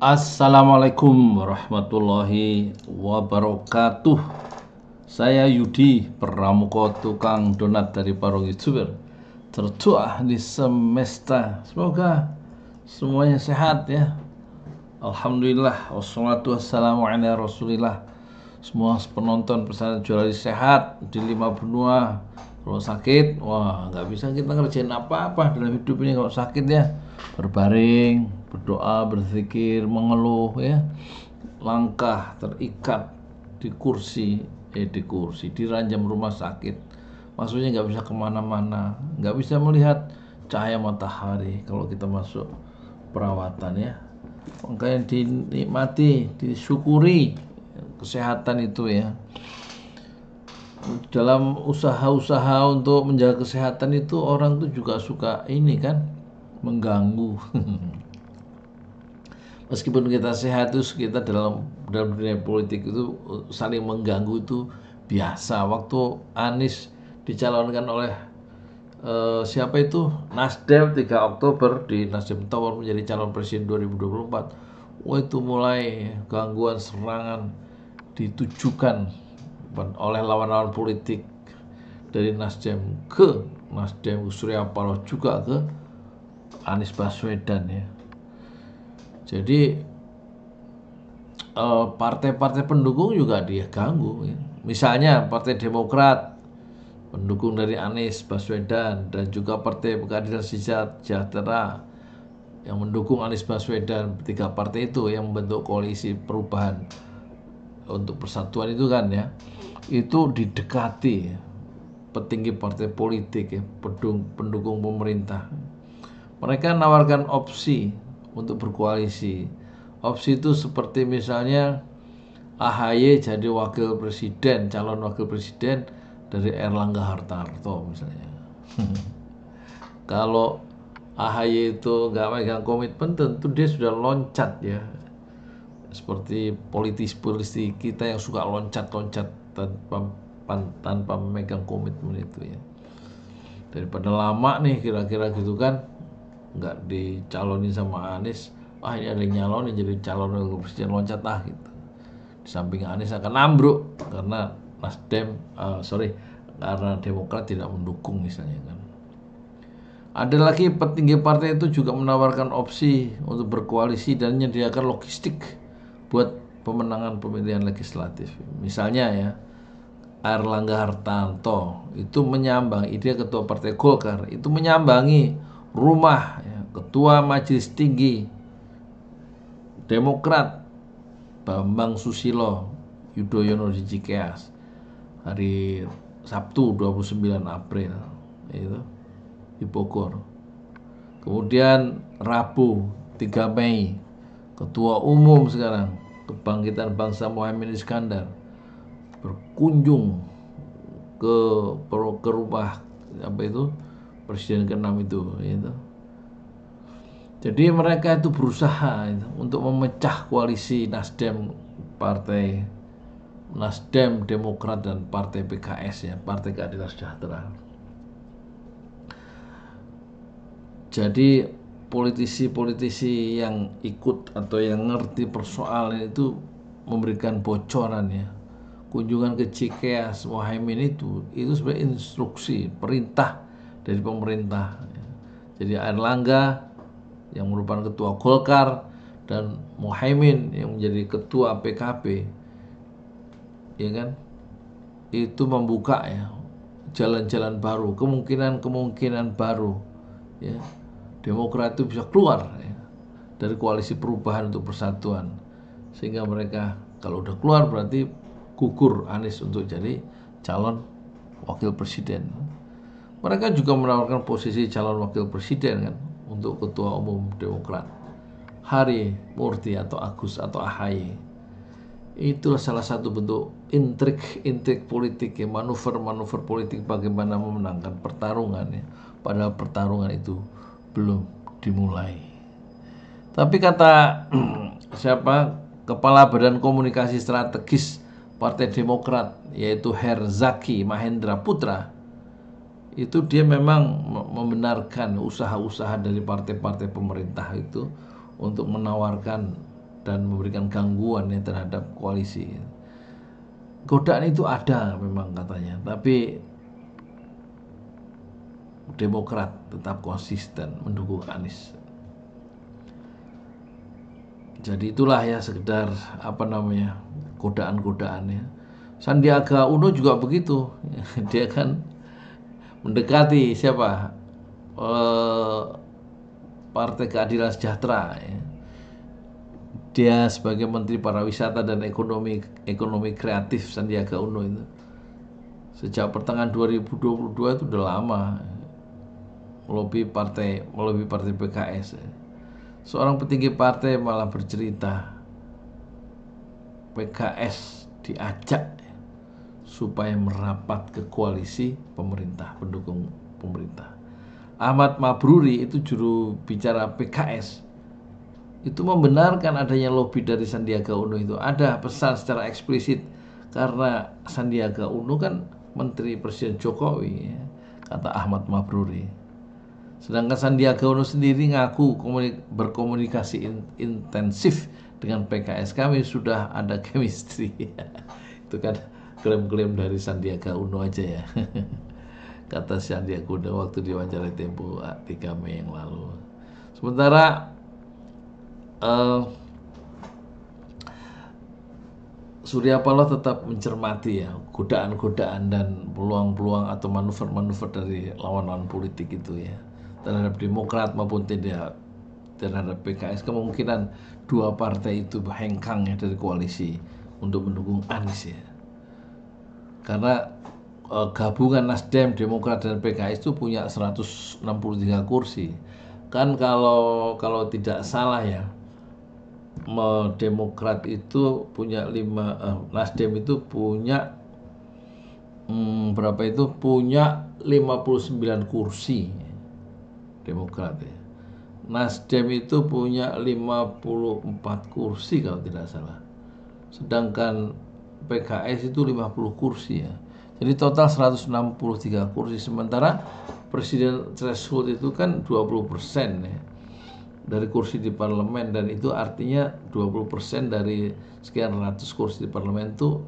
Assalamualaikum warahmatullahi wabarakatuh. Saya Yudi Pramuko tukang donat dari Parogi Jubir. Tertua di semesta. Semoga semuanya sehat ya. Alhamdulillah wassalatu wassalamu ala Rasulillah. Semua penonton pesan jualan sehat di lima benua. Kalau sakit, wah nggak bisa kita ngerjain apa-apa dalam hidup ini kalau sakit ya. Berbaring, berdoa, berzikir, mengeluh ya. Langkah terikat di kursi, eh di kursi, di ranjang rumah sakit. Maksudnya nggak bisa kemana-mana, nggak bisa melihat cahaya matahari kalau kita masuk perawatan ya. Makanya dinikmati, disyukuri kesehatan itu ya. Dalam usaha-usaha untuk menjaga kesehatan itu orang tuh juga suka ini kan mengganggu. meskipun kita sehat terus kita dalam dalam dunia politik itu saling mengganggu itu biasa waktu Anies dicalonkan oleh eh, siapa itu Nasdem 3 Oktober di Nasdem Tower menjadi calon presiden 2024 Wah itu mulai gangguan serangan ditujukan oleh lawan-lawan politik dari Nasdem ke Nasdem Surya Paloh juga ke Anies Baswedan ya jadi eh, partai-partai pendukung juga diganggu. Ya. Misalnya Partai Demokrat pendukung dari Anies Baswedan dan juga Partai Keadilan Sejahtera yang mendukung Anies Baswedan tiga partai itu yang membentuk koalisi perubahan untuk persatuan itu kan ya itu didekati ya, petinggi partai politik ya pendukung pemerintah mereka nawarkan opsi untuk berkoalisi. Opsi itu seperti misalnya AHY jadi wakil presiden, calon wakil presiden dari Erlangga Hartarto misalnya. Kalau AHY itu nggak megang komitmen tentu dia sudah loncat ya seperti politis politis kita yang suka loncat-loncat tanpa tanpa memegang komitmen itu ya daripada lama nih kira-kira gitu kan nggak dicalonin sama Anies wah ini ada yang nyalonin jadi calon wakil presiden loncat ah gitu di samping Anies akan ambruk karena Nasdem uh, sorry karena Demokrat tidak mendukung misalnya kan ada lagi petinggi partai itu juga menawarkan opsi untuk berkoalisi dan menyediakan logistik buat pemenangan pemilihan legislatif misalnya ya Erlangga Hartanto itu menyambang ide ketua partai Golkar itu menyambangi rumah ya, ketua majelis tinggi Demokrat Bambang Susilo Yudhoyono di Cikeas hari Sabtu 29 April itu di Bogor. Kemudian Rabu 3 Mei Ketua Umum sekarang Kebangkitan Bangsa Mohaimin Iskandar berkunjung ke ke rumah apa itu presiden ke-6 itu itu Jadi mereka itu berusaha itu, untuk memecah koalisi Nasdem Partai Nasdem, Demokrat dan Partai PKS ya, Partai Keadilan Sejahtera. Jadi politisi-politisi yang ikut atau yang ngerti persoalan itu memberikan bocoran ya. Kunjungan ke Cikeas Mohaimin itu itu sebagai instruksi, perintah jadi pemerintah. Ya. Jadi Erlangga yang merupakan ketua Golkar dan Mohaimin yang menjadi ketua PKP, ya kan itu membuka ya jalan-jalan baru, kemungkinan-kemungkinan baru ya. Demokrat itu bisa keluar ya, dari koalisi perubahan untuk persatuan sehingga mereka kalau udah keluar berarti gugur Anies untuk jadi calon wakil presiden. Mereka juga menawarkan posisi calon wakil presiden kan untuk ketua umum Demokrat. Hari Murti atau Agus atau AHY. Itulah salah satu bentuk intrik-intrik politik ya, manuver-manuver politik bagaimana memenangkan pertarungan ya. Padahal pertarungan itu belum dimulai. Tapi kata siapa Kepala Badan Komunikasi Strategis Partai Demokrat yaitu Herzaki Mahendra Putra itu dia memang membenarkan usaha-usaha dari partai-partai pemerintah itu untuk menawarkan dan memberikan gangguan ya terhadap koalisi. Godaan itu ada memang katanya, tapi Demokrat tetap konsisten mendukung Anies. Jadi itulah ya sekedar apa namanya godaan-godaannya. Sandiaga Uno juga begitu, dia kan mendekati siapa uh, Partai Keadilan Sejahtera ya. dia sebagai Menteri Pariwisata dan Ekonomi Ekonomi Kreatif Sandiaga Uno itu sejak pertengahan 2022 itu udah lama melobi partai melobi partai PKS ya. seorang petinggi partai malah bercerita PKS diajak supaya merapat ke koalisi pemerintah pendukung pemerintah. Ahmad Mabruri itu juru bicara PKS itu membenarkan adanya lobby dari Sandiaga Uno itu ada pesan secara eksplisit karena Sandiaga Uno kan Menteri Presiden Jokowi ya, kata Ahmad Mabruri sedangkan Sandiaga Uno sendiri ngaku komunik berkomunikasi in intensif dengan PKS kami sudah ada chemistry itu kan klaim-klaim dari Sandiaga Uno aja ya kata Sandiaga Uno waktu diwawancarai Tempo 3 ah, Mei yang lalu sementara uh, Surya Paloh tetap mencermati ya godaan-godaan dan peluang-peluang atau manuver-manuver dari lawan-lawan politik itu ya terhadap Demokrat maupun tidak terhadap PKS kemungkinan dua partai itu hengkang ya dari koalisi untuk mendukung Anies ya karena uh, gabungan Nasdem, Demokrat dan PKS itu punya 163 kursi. Kan kalau kalau tidak salah ya, Demokrat itu punya 5 eh, Nasdem itu punya hmm, berapa itu punya 59 kursi Demokrat ya. Nasdem itu punya 54 kursi kalau tidak salah. Sedangkan PKS itu 50 kursi ya. Jadi total 163 kursi sementara presiden threshold itu kan 20 persen ya dari kursi di parlemen dan itu artinya 20 persen dari sekian ratus kursi di parlemen itu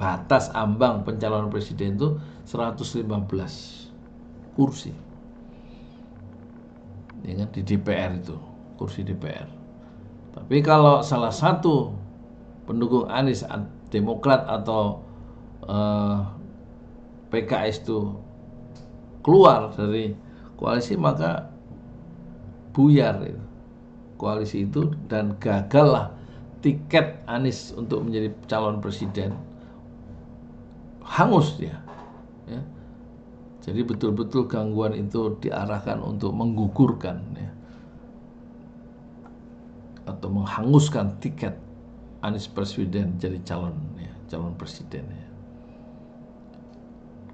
batas ambang pencalonan presiden itu 115 kursi ya kan, di DPR itu kursi DPR tapi kalau salah satu pendukung Anies Demokrat atau uh, eh, PKS itu keluar dari koalisi maka buyar itu. koalisi itu dan gagallah tiket Anies untuk menjadi calon presiden hangus dia. Ya. Jadi betul-betul gangguan itu diarahkan untuk menggugurkan ya. atau menghanguskan tiket Anies Presiden jadi calon ya, calon presiden ya.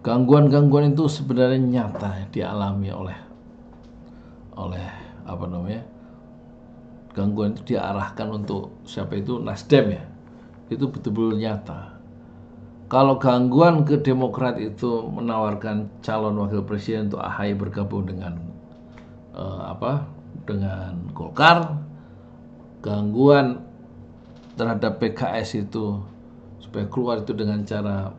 Gangguan-gangguan itu sebenarnya nyata dialami oleh oleh apa namanya? Gangguan itu diarahkan untuk siapa itu Nasdem ya. Itu betul-betul nyata. Kalau gangguan ke Demokrat itu menawarkan calon wakil presiden untuk AHY bergabung dengan eh, apa? dengan Golkar, gangguan terhadap PKS itu supaya keluar itu dengan cara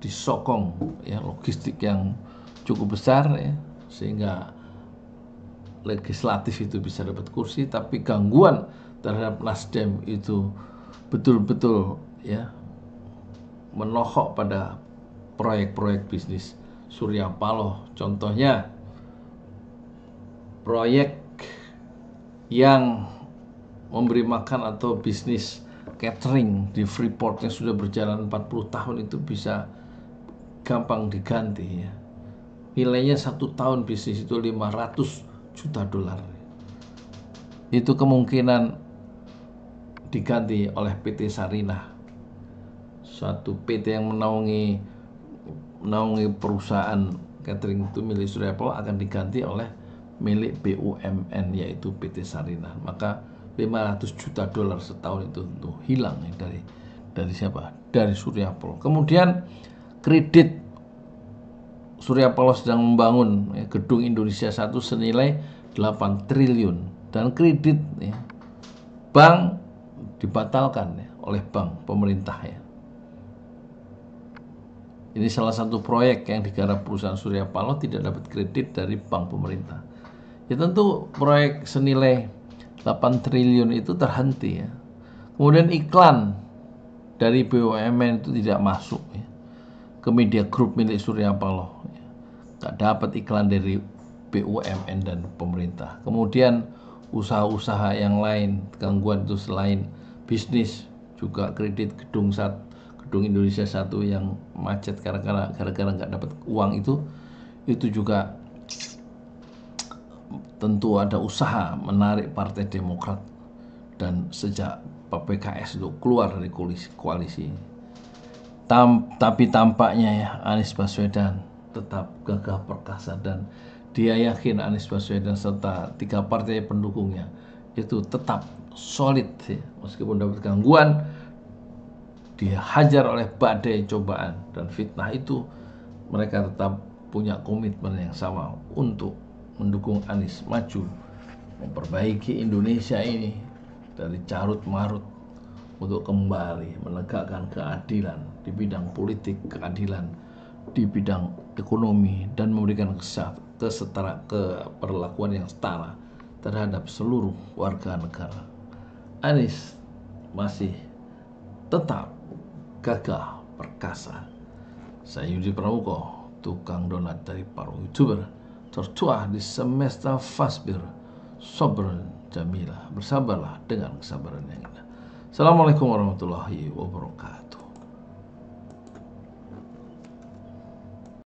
disokong ya logistik yang cukup besar ya sehingga legislatif itu bisa dapat kursi tapi gangguan terhadap Nasdem itu betul-betul ya menohok pada proyek-proyek bisnis Surya Paloh contohnya proyek yang memberi makan atau bisnis catering di Freeport yang sudah berjalan 40 tahun itu bisa gampang diganti ya. Nilainya satu tahun bisnis itu 500 juta dolar. Itu kemungkinan diganti oleh PT Sarinah. Suatu PT yang menaungi menaungi perusahaan catering itu milik Surya Paloh akan diganti oleh milik BUMN yaitu PT Sarinah. Maka 500 juta dolar setahun itu untuk hilang ya, dari dari siapa? Dari Surya Paloh. Kemudian kredit Surya Paloh sedang membangun ya, gedung Indonesia satu senilai 8 triliun dan kredit ya, bank dibatalkan ya, oleh bank pemerintah ya. Ini salah satu proyek yang digarap perusahaan Surya Paloh tidak dapat kredit dari bank pemerintah. Ya tentu proyek senilai 8 triliun itu terhenti ya. Kemudian iklan dari BUMN itu tidak masuk ya. ke media grup milik Surya Paloh. Ya. Gak dapat iklan dari BUMN dan pemerintah. Kemudian usaha-usaha yang lain gangguan itu selain bisnis juga kredit gedung satu, gedung Indonesia satu yang macet karena gara-gara nggak dapat uang itu itu juga tentu ada usaha menarik Partai Demokrat dan sejak PKS itu keluar dari koalisi, koalisi Tam, tapi tampaknya ya Anies Baswedan tetap gagah perkasa dan dia yakin Anies Baswedan serta tiga partai pendukungnya itu tetap solid ya. meskipun dapat gangguan dihajar oleh badai cobaan dan fitnah itu mereka tetap punya komitmen yang sama untuk mendukung Anies maju memperbaiki Indonesia ini dari carut marut untuk kembali menegakkan keadilan di bidang politik, keadilan di bidang ekonomi dan memberikan kesetara keperlakuan yang setara terhadap seluruh warga negara. Anies masih tetap gagah perkasa. Saya Yudi Prawoko tukang donat dari para YouTuber tertua di semesta fasbir sobran jamilah bersabarlah dengan kesabaran yang indah Assalamualaikum warahmatullahi wabarakatuh